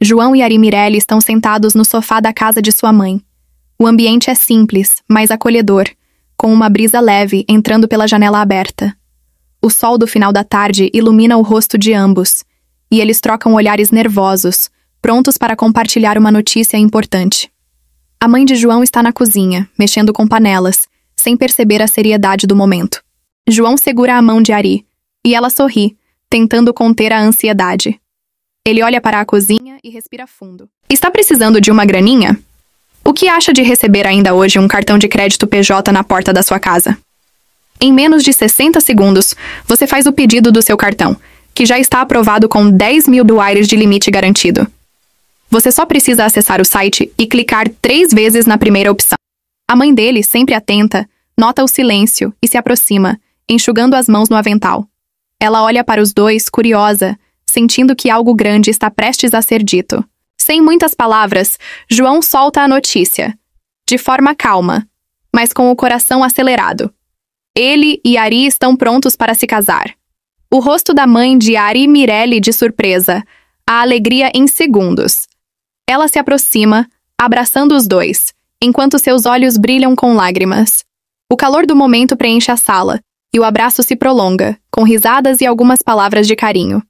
João e Arimirelli estão sentados no sofá da casa de sua mãe. O ambiente é simples, mas acolhedor, com uma brisa leve entrando pela janela aberta. O sol do final da tarde ilumina o rosto de ambos, e eles trocam olhares nervosos, prontos para compartilhar uma notícia importante. A mãe de João está na cozinha, mexendo com panelas, sem perceber a seriedade do momento. João segura a mão de Ari, e ela sorri, tentando conter a ansiedade. Ele olha para a cozinha e respira fundo. Está precisando de uma graninha? O que acha de receber ainda hoje um cartão de crédito PJ na porta da sua casa? Em menos de 60 segundos, você faz o pedido do seu cartão, que já está aprovado com 10 mil duaires de limite garantido. Você só precisa acessar o site e clicar três vezes na primeira opção. A mãe dele, sempre atenta, nota o silêncio e se aproxima, enxugando as mãos no avental. Ela olha para os dois, curiosa, sentindo que algo grande está prestes a ser dito. Sem muitas palavras, João solta a notícia, de forma calma, mas com o coração acelerado. Ele e Ari estão prontos para se casar. O rosto da mãe de Ari Mirelle de surpresa, a alegria em segundos. Ela se aproxima, abraçando os dois, enquanto seus olhos brilham com lágrimas. O calor do momento preenche a sala, e o abraço se prolonga, com risadas e algumas palavras de carinho.